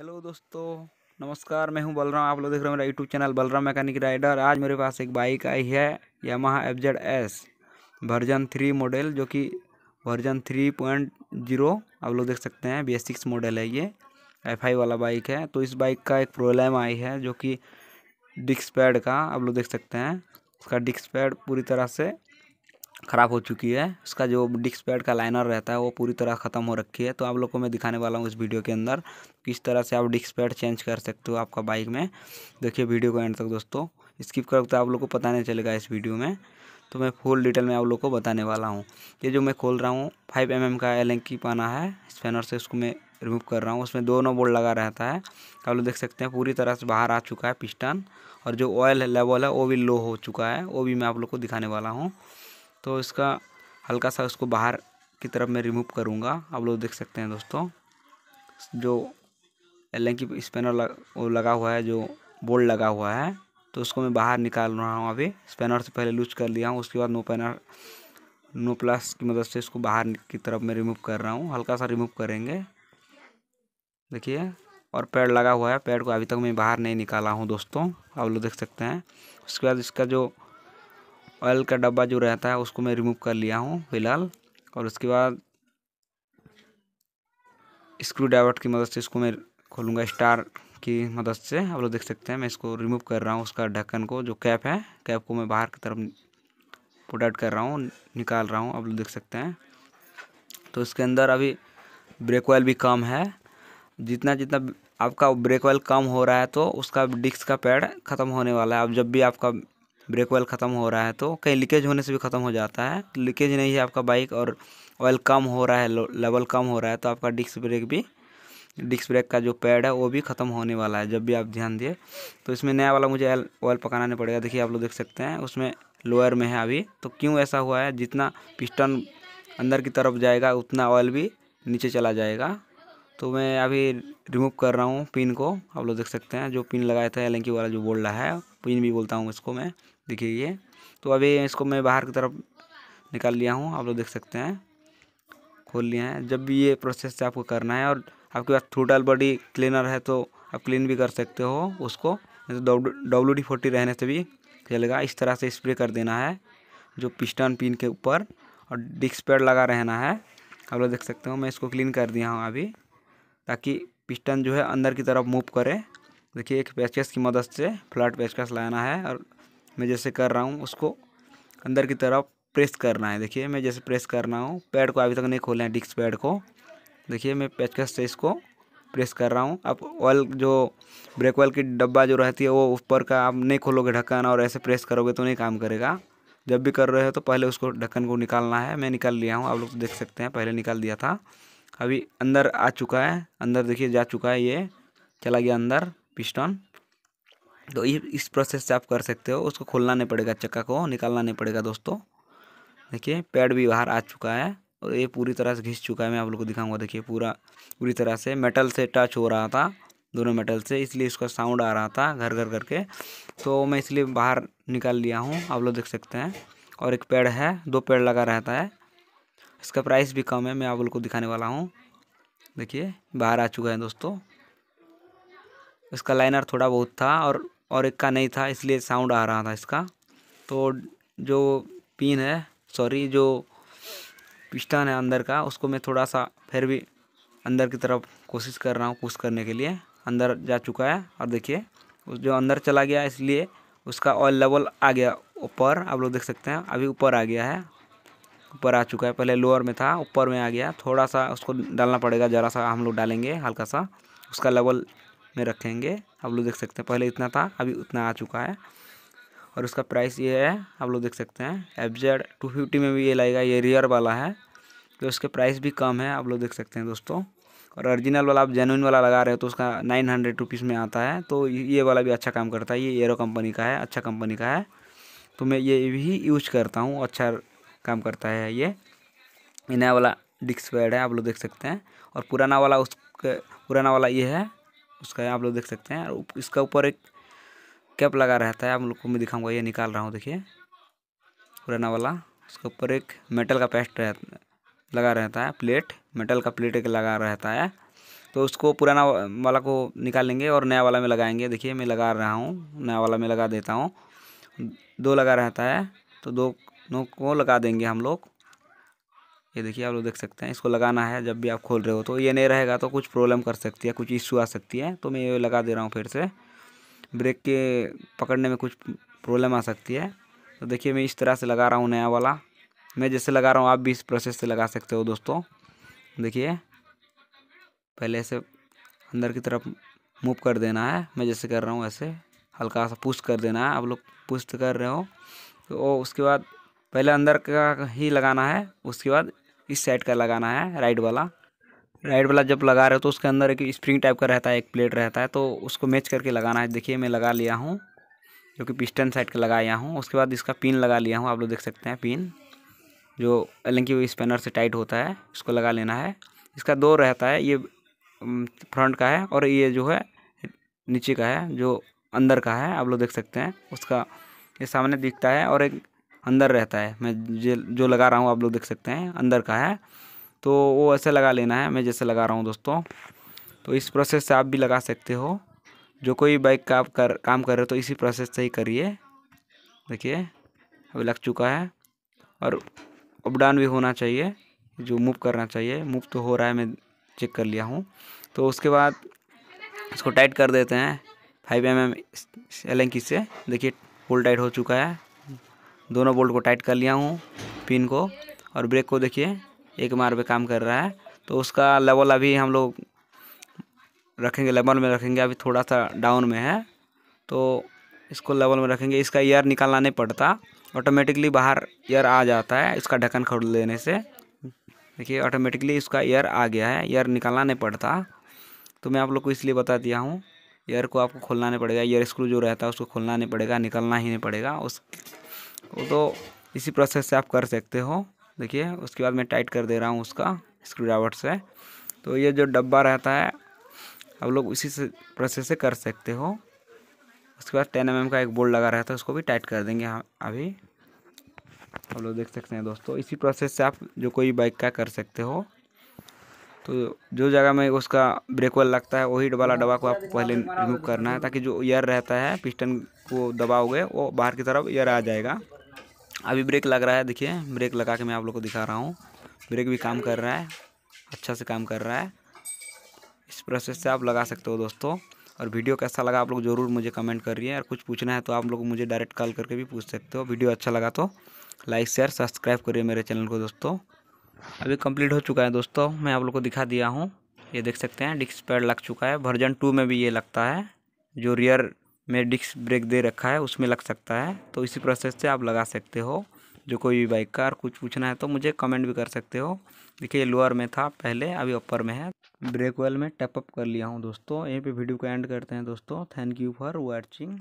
hello दोस्तों नमस्कार मैं हूं बलराम आप लोग देख रहे हो मेरा YouTube channel Balram mechanic rider आज मेरे पास एक बाइक आई है Yamaha F Z S version three model जो कि वर्जन थ्री पॉइंट जीरो आप लोग देख सकते हैं बी एस सिक्स मॉडल है ये एफ आई वाला बाइक है तो इस बाइक का एक प्रॉब्लम आई है जो कि डिस्क पैड का आप लोग देख सकते हैं उसका डिस्क पैड पूरी तरह से ख़राब हो चुकी है उसका जो डिस्क पैड का लाइनर रहता है वो पूरी तरह ख़त्म हो रखी है तो आप लोग को मैं दिखाने वाला हूँ इस वीडियो के अंदर किस तरह से आप डिस्क पैड चेंज कर सकते हो आपका बाइक में देखिए वीडियो को एंड तक दोस्तों स्किप करोगे तो आप लोग को पता नहीं चलेगा इस वीडियो में तो मैं फुल डिटेल में आप लोग को बताने वाला हूँ ये जो मैं खोल रहा हूँ फाइव एम का एल की पाना है स्पेनर से उसको मैं रिमूव कर रहा हूँ उसमें दोनों बोल्ट लगा रहता है आप लोग देख सकते हैं पूरी तरह से बाहर आ चुका है पिस्टन और जो ऑयल लेवल है वो भी लो हो चुका है वो भी मैं आप लोग को दिखाने वाला हूँ तो इसका हल्का सा उसको बाहर की तरफ मैं रिमूव करूँगा आप लोग देख सकते हैं दोस्तों जो एल की स्पेनर लग, लगा हुआ है जो बोल्ड लगा हुआ है तो उसको मैं बाहर निकाल रहा हूँ अभी स्पेनर से पहले लूज कर लिया हूँ उसके बाद नो पेनर नो प्लस की मदद से इसको बाहर की तरफ मैं रिमूव कर रहा हूँ हल्का सा रिमूव करेंगे देखिए और पैड लगा हुआ है पैड को अभी तक मैं बाहर नहीं निकाला हूँ दोस्तों आप लोग देख सकते हैं उसके बाद इसका जो ऑयल का डब्बा जो रहता है उसको मैं रिमूव कर लिया हूँ फिलहाल और उसके बाद स्क्रू ड्राइवर की मदद से इसको मैं खोलूँगा स्टार की मदद से आप लोग देख सकते हैं मैं इसको रिमूव कर रहा हूँ उसका ढक्कन को जो कैप है कैप को मैं बाहर की तरफ प्रोडक्ट कर रहा हूँ निकाल रहा हूँ आप लोग देख सकते हैं तो इसके अंदर अभी ब्रेक ऑयल भी कम है जितना जितना आपका ब्रेक ऑयल कम हो रहा है तो उसका डिस्क का पैड ख़त्म होने वाला है अब जब भी आपका ब्रेक ऑयल ख़त्म हो रहा है तो कहीं लीकेज होने से भी ख़त्म हो जाता है लीकेज नहीं है आपका बाइक और ऑयल कम हो रहा है लेवल कम हो रहा है तो आपका डिस्क ब्रेक भी डिस्क ब्रेक का जो पैड है वो भी ख़त्म होने वाला है जब भी आप ध्यान दिए तो इसमें नया वाला मुझे ऑयल पकाना नहीं पड़ेगा देखिए आप लोग देख सकते हैं उसमें लोअर में है अभी तो क्यों ऐसा हुआ है जितना पिस्टन अंदर की तरफ जाएगा उतना ऑयल भी नीचे चला जाएगा तो मैं अभी रिमूव कर रहा हूँ पिन को आप लोग देख सकते हैं जो पिन लगाया था एल वाला जो बोल रहा है पिन भी बोलता हूँ इसको मैं देखिए ये तो अभी इसको मैं बाहर की तरफ निकाल लिया हूँ आप लोग देख सकते हैं खोल लिया है जब भी ये प्रोसेस आपको करना है और आपके पास टोटल बॉडी क्लीनर है तो आप क्लीन भी कर सकते हो उसको डब्लू डी फोर्टी रहने से भी चलेगा इस तरह से स्प्रे कर देना है जो पिस्टन पिन के ऊपर और डिस्क पैड लगा रहना है आप लोग देख सकते हो मैं इसको क्लीन कर दिया हूँ अभी ताकि पिस्टन जो है अंदर की तरफ मूव करे देखिए एक पेचकस की मदद से फ्लैट पेचकस लाना है और मैं जैसे कर रहा हूँ उसको अंदर की तरफ प्रेस करना है देखिए मैं जैसे प्रेस कर रहा हूँ पैड को अभी तक नहीं खोला है डिस्क पैड को देखिए मैं पेचकस से इसको प्रेस कर रहा हूँ आप ऑयल जो ब्रेक ऑयल की डब्बा जो रहती है वो ऊपर का आप नहीं खोलोगे ढक्कन और ऐसे प्रेस करोगे तो नहीं काम करेगा जब भी कर रहे हो तो पहले उसको ढक्कन को निकालना है मैं निकाल लिया हूँ आप लोग देख सकते हैं पहले निकाल दिया था अभी अंदर आ चुका है अंदर देखिए जा चुका है ये चला गया अंदर पिस्टन तो इस प्रोसेस से आप कर सकते हो उसको खोलना नहीं पड़ेगा चक्का को निकालना नहीं पड़ेगा दोस्तों देखिए पैड भी बाहर आ चुका है और ये पूरी तरह से घिस चुका है मैं आप लोग को दिखाऊंगा देखिए पूरा पूरी तरह से मेटल से टच हो रहा था दोनों मेटल से इसलिए इसका साउंड आ रहा था घर घर करके तो मैं इसलिए बाहर निकाल लिया हूँ आप लोग देख सकते हैं और एक पेड़ है दो पेड़ लगा रहता है इसका प्राइस भी कम है मैं आप लोग को दिखाने वाला हूँ देखिए बाहर आ चुका है दोस्तों इसका लाइनर थोड़ा बहुत था और और एक का नहीं था इसलिए साउंड आ रहा था इसका तो जो पिन है सॉरी जो पिस्टन है अंदर का उसको मैं थोड़ा सा फिर भी अंदर की तरफ कोशिश कर रहा हूँ पुश करने के लिए अंदर जा चुका है और देखिए उस जो अंदर चला गया इसलिए उसका ऑयल लेवल आ गया ऊपर आप लोग देख सकते हैं अभी ऊपर आ गया है ऊपर आ चुका है पहले लोअर में था ऊपर में आ गया थोड़ा सा उसको डालना पड़ेगा ज़रा सा हम लोग डालेंगे हल्का सा उसका लेवल में रखेंगे आप लोग देख सकते हैं पहले इतना था अभी उतना आ चुका है और उसका प्राइस ये है आप लोग देख सकते हैं एफ जेड टू फिफ्टी में भी ये लगेगा ये रियर वाला है तो उसके प्राइस भी कम है आप लोग देख सकते हैं दोस्तों और ओरिजिनल वाला आप जेनुइन वाला लगा रहे हो तो उसका नाइन हंड्रेड रुपीज़ में आता है तो ये वाला भी अच्छा काम करता है ये एरो कंपनी का है अच्छा कंपनी का है तो मैं ये भी यूज करता हूँ अच्छा काम करता है ये नया वाला डिस्क पैड है आप लोग देख सकते हैं और पुराना वाला उसके पुराना वाला ये है उसका आप लोग देख सकते हैं और इसका ऊपर एक कैप लगा रहता है आप लोग को मैं दिखाऊंगा ये निकाल रहा हूँ देखिए पुराना वाला उसके ऊपर एक मेटल का पेस्ट रह, लगा रहता है प्लेट मेटल का प्लेट एक लगा रहता है तो उसको पुराना वाला को निकाल लेंगे और नया वाला में लगाएंगे देखिए मैं लगा रहा हूँ नया वाला में लगा देता हूँ दो लगा रहता है तो दो नौ को लगा देंगे हम लोग ये देखिए आप लोग देख सकते हैं इसको लगाना है जब भी आप खोल रहे हो तो ये नहीं रहेगा तो कुछ प्रॉब्लम कर सकती है कुछ इश्यू आ सकती है तो मैं ये लगा दे रहा हूँ फिर से ब्रेक के पकड़ने में कुछ प्रॉब्लम आ सकती है तो देखिए मैं इस तरह से लगा रहा हूँ नया वाला मैं जैसे लगा रहा हूँ आप भी इस प्रोसेस से लगा सकते हो दोस्तों देखिए पहले ऐसे अंदर की तरफ मूव कर देना है मैं जैसे कर रहा हूँ ऐसे हल्का सा पुश कर देना है आप लोग पुश कर रहे हो तो उसके बाद पहले अंदर का ही लगाना है उसके बाद इस साइड का लगाना है राइट वाला राइट वाला जब लगा रहे हो तो उसके अंदर एक स्प्रिंग टाइप का रहता है एक प्लेट रहता है तो उसको मैच करके लगाना है देखिए मैं लगा लिया हूँ जो कि पिस्टन साइड का लगाया हूँ उसके बाद इसका पिन लगा लिया हूँ आप लोग देख सकते हैं पिन जो की स्पेनर से टाइट होता है उसको लगा लेना है इसका दो रहता है ये फ्रंट का है और ये जो है नीचे का है जो अंदर का है आप लोग देख सकते हैं उसका ये सामने दिखता है और एक अंदर रहता है मैं जो लगा रहा हूँ आप लोग देख सकते हैं अंदर का है तो वो ऐसे लगा लेना है मैं जैसे लगा रहा हूँ दोस्तों तो इस प्रोसेस से आप भी लगा सकते हो जो कोई बाइक का आप कर काम कर रहे हो तो इसी प्रोसेस से ही करिए देखिए अभी लग चुका है और अप डाउन भी होना चाहिए जो मूव करना चाहिए मूव तो हो रहा है मैं चेक कर लिया हूँ तो उसके बाद इसको टाइट कर देते हैं फाइव एम एम एलेंकी से देखिए फुल टाइट हो चुका है दोनों बोल्ट को टाइट कर लिया हूँ पिन को और ब्रेक को देखिए एक मार पे काम कर रहा है तो उसका लेवल अभी हम लोग रखेंगे लेवल में रखेंगे अभी थोड़ा सा डाउन में है तो इसको लेवल में रखेंगे इसका ईयर निकालना नहीं पड़ता ऑटोमेटिकली बाहर ईयर आ जाता है इसका ढक्कन खोल लेने से देखिए ऑटोमेटिकली इसका ईयर आ गया है ईयर निकालना नहीं पड़ता तो मैं आप लोग को इसलिए बता दिया हूँ ईयर को आपको खोलना नहीं पड़ेगा ईयर स्क्रू जो रहता है उसको खोलना नहीं पड़ेगा निकलना ही नहीं पड़ेगा उस वो तो इसी प्रोसेस से आप कर सकते हो देखिए उसके बाद मैं टाइट कर दे रहा हूँ उसका स्क्रू ड्राइवर से तो ये जो डब्बा रहता है आप लोग उसी से प्रोसेस से कर सकते हो उसके बाद टेन एम mm का एक बोल्ट लगा रहता है उसको भी टाइट कर देंगे हम अभी आप लोग देख सकते हैं दोस्तों इसी प्रोसेस से आप जो कोई बाइक का कर सकते हो तो जो जगह में उसका ब्रेक वेल लगता है वही वाला डब्बा को आप पहले रिमूव करना है ताकि जो एयर रहता है पिस्टन को दबाओगे वो बाहर की तरफ एयर आ जाएगा अभी ब्रेक लग रहा है देखिए ब्रेक लगा के मैं आप लोग को दिखा रहा हूँ ब्रेक भी काम कर रहा है अच्छा से काम कर रहा है इस प्रोसेस से आप लगा सकते हो दोस्तों और वीडियो कैसा लगा आप लोग ज़रूर मुझे कमेंट करिए और कुछ पूछना है तो आप लोग मुझे डायरेक्ट कॉल करके भी पूछ सकते हो वीडियो अच्छा लगा तो लाइक शेयर सब्सक्राइब करिए मेरे चैनल को दोस्तों अभी कंप्लीट हो चुका है दोस्तों मैं आप लोग को दिखा दिया हूँ ये देख सकते हैं डिस्क पैड लग चुका है वर्जन टू में भी ये लगता है जो रियर में डिस्क ब्रेक दे रखा है उसमें लग सकता है तो इसी प्रोसेस से आप लगा सकते हो जो कोई भी बाइक का कुछ पूछना है तो मुझे कमेंट भी कर सकते हो देखिए ये लोअर में था पहले अभी अपर में है ब्रेक वेल में अप कर लिया हूँ दोस्तों यहीं पे वीडियो को एंड करते हैं दोस्तों थैंक यू फॉर वॉचिंग